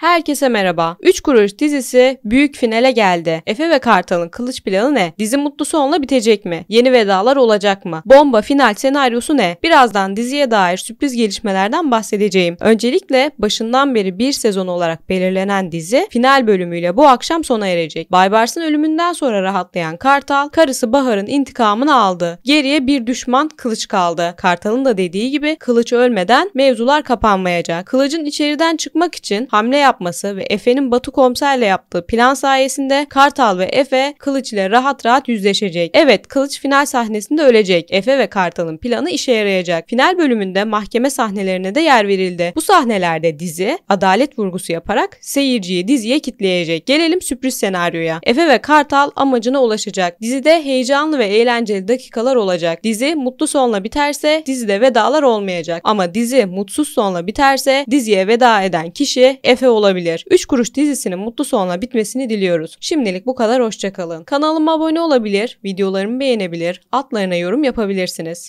Herkese merhaba. 3 kuruş dizisi büyük finale geldi. Efe ve Kartal'ın kılıç planı ne? Dizi mutlu sonla bitecek mi? Yeni vedalar olacak mı? Bomba final senaryosu ne? Birazdan diziye dair sürpriz gelişmelerden bahsedeceğim. Öncelikle başından beri bir sezon olarak belirlenen dizi final bölümüyle bu akşam sona erecek. Baybars'ın ölümünden sonra rahatlayan Kartal, karısı Bahar'ın intikamını aldı. Geriye bir düşman kılıç kaldı. Kartal'ın da dediği gibi kılıç ölmeden mevzular kapanmayacak. Kılıcın içeriden çıkmak için hamle yapması ve Efe'nin Batu Komiser'le yaptığı plan sayesinde Kartal ve Efe Kılıç ile rahat rahat yüzleşecek. Evet Kılıç final sahnesinde ölecek. Efe ve Kartal'ın planı işe yarayacak. Final bölümünde mahkeme sahnelerine de yer verildi. Bu sahnelerde dizi adalet vurgusu yaparak seyirciyi diziye kitleyecek. Gelelim sürpriz senaryoya. Efe ve Kartal amacına ulaşacak. Dizide heyecanlı ve eğlenceli dakikalar olacak. Dizi mutlu sonla biterse dizide vedalar olmayacak. Ama dizi mutsuz sonla biterse diziye veda eden kişi Efe olacak olabilir. 3 kuruş dizisinin mutlu sonla bitmesini diliyoruz. Şimdilik bu kadar hoşçakalın. Kanalıma abone olabilir, videolarımı beğenebilir, altlarına yorum yapabilirsiniz.